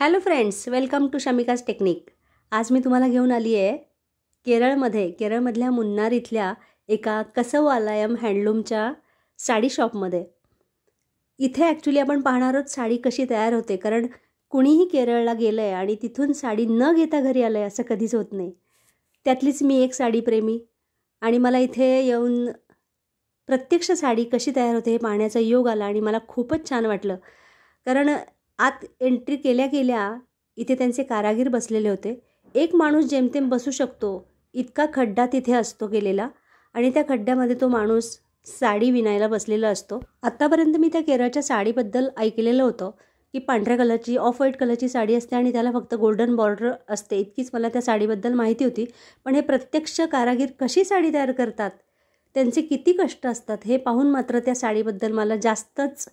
hello friends welcome to Shamika's technique आज मी तुम्हाला घेऊन आली आहे केरळमध्ये केरळमधल्या मुन्नार इथल्या एका कसवालायम हँडलूमच्या साडी शॉपमध्ये इथे ॲक्च्युली आपण पाहणार आहोत साडी कशी तयार होते कारण कुणीही केरळला गेलं आहे आणि तिथून साडी न घेता घरी आलं आहे असं कधीच होत नाही त्यातलीच मी एक साडी प्रेमी आणि मला इथे येऊन प्रत्यक्ष साडी कशी तयार होते हे पाहण्याचा योग आला आणि मला खूपच छान वाटलं कारण आत एंट्री केल्या केल्या इथे त्यांचे कारागीर बसलेले होते एक माणूस जेमतेम बसू शकतो इतका खड्डा तिथे असतो गेलेला आणि त्या खड्ड्यामध्ये तो माणूस साडी विणायला बसलेला असतो आत्तापर्यंत मी त्या केरळच्या साडीबद्दल ऐकलेलं होतं की पांढऱ्या कलरची ऑफ व्हाईट कलरची साडी असते आणि त्याला फक्त गोल्डन बॉर्डर असते इतकीच मला त्या साडीबद्दल माहिती होती पण हे प्रत्यक्ष कारागीर कशी साडी तयार करतात त्यांचे किती कष्ट असतात हे पाहून मात्र त्या साडीबद्दल मला जास्तच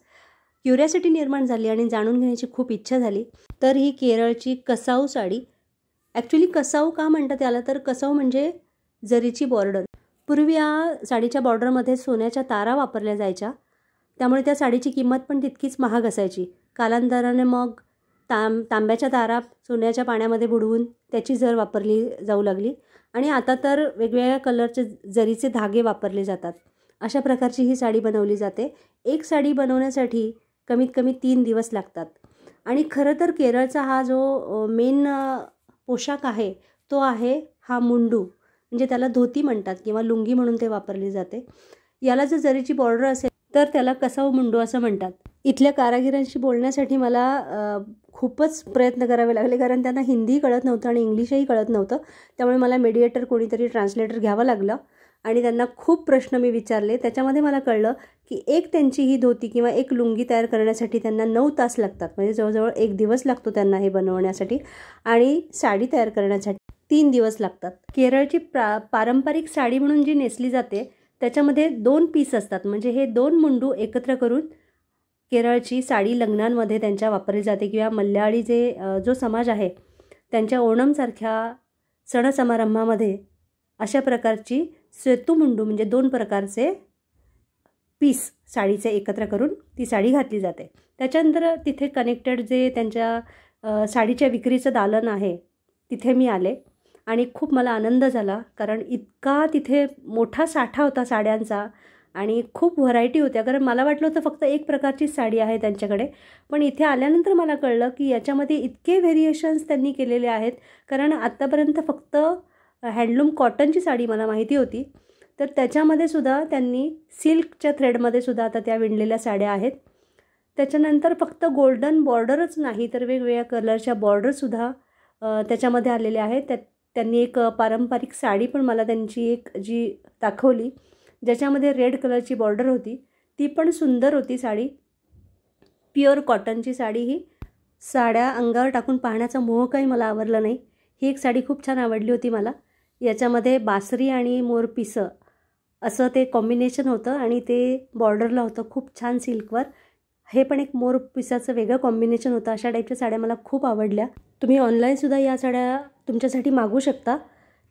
क्युरियासिटी निर्माण झाली आणि जाणून घेण्याची खूप इच्छा झाली तर ही केरळची कसाऊ साडी ॲक्च्युली कसाऊ का म्हणतात त्याला तर कसाऊ म्हणजे जरीची बॉर्डर पूर्वी या साडीच्या बॉर्डरमध्ये सोन्याच्या तारा वापरल्या जायच्या त्यामुळे त्या साडीची किंमत पण तितकीच महाग असायची कालांतराने मग तांब तांब्याच्या तारा सोन्याच्या पाण्यामध्ये बुडवून त्याची जर वापरली जाऊ लागली आणि आता तर वेगवेगळ्या कलरचे जरीचे धागे वापरले जातात अशा प्रकारची ही साडी बनवली जाते एक साडी बनवण्यासाठी कमीत कमी तीन दिवस लागतात आणि खरं तर केरळचा हा जो मेन पोशाख आहे तो आहे हा मुंडू म्हणजे त्याला धोती म्हणतात किंवा लुंगी म्हणून ते वापरली जाते याला जर जरीची बॉर्डर असेल तर त्याला कसाव मुंडू असं म्हणतात इथल्या कारागिरांशी बोलण्यासाठी मला खूपच प्रयत्न करावे लागले कारण त्यांना हिंदी कळत नव्हतं आणि इंग्लिशही कळत नव्हतं त्यामुळे मला मेडिएटर कोणीतरी ट्रान्सलेटर घ्यावं लागलं आणि त्यांना खूप प्रश्न मी विचारले त्याच्यामध्ये मला कळलं की एक त्यांची ही धोती किंवा एक लुंगी तयार करण्यासाठी त्यांना नऊ तास लागतात म्हणजे जवळजवळ एक दिवस लागतो त्यांना हे बनवण्यासाठी आणि साडी तयार करण्यासाठी तीन दिवस लागतात केरळची प्रा पारंपरिक साडी म्हणून जी नेसली जाते त्याच्यामध्ये दोन पीस असतात म्हणजे हे दोन मुंडू एकत्र करून केरळची साडी लग्नांमध्ये त्यांच्या वापरली जाते किंवा मल्याळी जे जो समाज आहे त्यांच्या ओणमसारख्या सणसमारंभामध्ये अशा प्रकारची मुंडू म्हणजे दोन प्रकारचे पीस साडीचे एकत्र करून ती साडी घातली जाते त्याच्यानंतर तिथे कनेक्टेड जे त्यांच्या साडीच्या विक्रीचं दालन आहे तिथे मी आले आणि खूप मला आनंद झाला कारण इतका तिथे मोठा साठा होता साड्यांचा आणि खूप व्हरायटी होत्या कारण मला वाटलं होतं फक्त एक प्रकारचीच साडी आहे त्यांच्याकडे पण इथे आल्यानंतर मला कळलं की याच्यामध्ये इतके व्हेरिएशन्स त्यांनी केलेले आहेत कारण आत्तापर्यंत फक्त हँडलूम कॉटनची साडी मला माहिती होती तर त्याच्यामध्ये सुद्धा त्यांनी सिल्कच्या थ्रेडमध्ये सुद्धा आता त्या विणलेल्या साड्या आहेत त्याच्यानंतर फक्त गोल्डन बॉर्डरच नाही तर वेगवेगळ्या कलरच्या बॉर्डरसुद्धा त्याच्यामध्ये आलेल्या आहेत त्या त्यांनी एक पारंपरिक साडी पण मला त्यांची एक जी दाखवली ज्याच्यामध्ये रेड कलरची बॉर्डर होती ती पण सुंदर होती साडी प्युअर कॉटनची साडी ही साड्या अंगावर टाकून पाहण्याचा मोह काही मला आवडला नाही ही एक साडी खूप छान आवडली होती मला याच्यामध्ये बासरी आणि मोरपिसं असं ते कॉम्बिनेशन होतं आणि ते बॉर्डरला होतं खूप छान सिल्कवर हे पण एक मोर पिसाचं वेगळं कॉम्बिनेशन होतं अशा टाईपच्या साड्या मला खूप आवडल्या तुम्ही ऑनलाईनसुद्धा या साड्या तुमच्यासाठी मागू शकता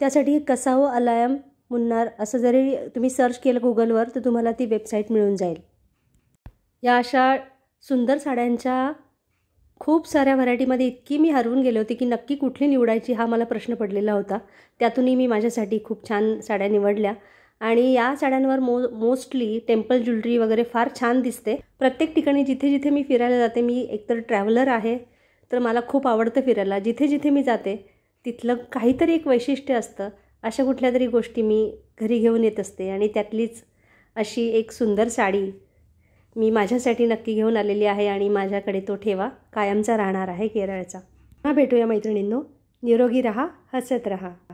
त्यासाठी कसावं अलायम मुन्नार असं जरी तुम्ही सर्च केलं गुगलवर तर तुम्हाला ती वेबसाईट मिळून जाईल या अशा सुंदर साड्यांच्या खूप साऱ्या व्हरायटीमध्ये इतकी मी हरवून गेले होते की नक्की कुठली निवडायची हा मला प्रश्न पडलेला होता त्यातूनही मी माझ्यासाठी खूप छान साड्या निवडल्या आणि या साड्यांवर मो मोस्टली टेम्पल ज्वेलरी वगैरे फार छान दिसते प्रत्येक ठिकाणी जिथे जिथे मी फिरायला जाते मी एकतर ट्रॅव्हलर आहे तर मला खूप आवडतं फिरायला जिथे जिथे मी जाते तिथलं काहीतरी एक वैशिष्ट्य असतं अशा कुठल्या तरी गोष्टी मी घरी घेऊन येत असते आणि त्यातलीच अशी एक सुंदर साडी मी माझ्यासाठी नक्की घेऊन आलेली आहे आणि माझ्याकडे तो ठेवा कायमचा राहणार आहे केरळचा पुन्हा भेटूया मैत्रिणींनो निरोगी रहा हसत रहा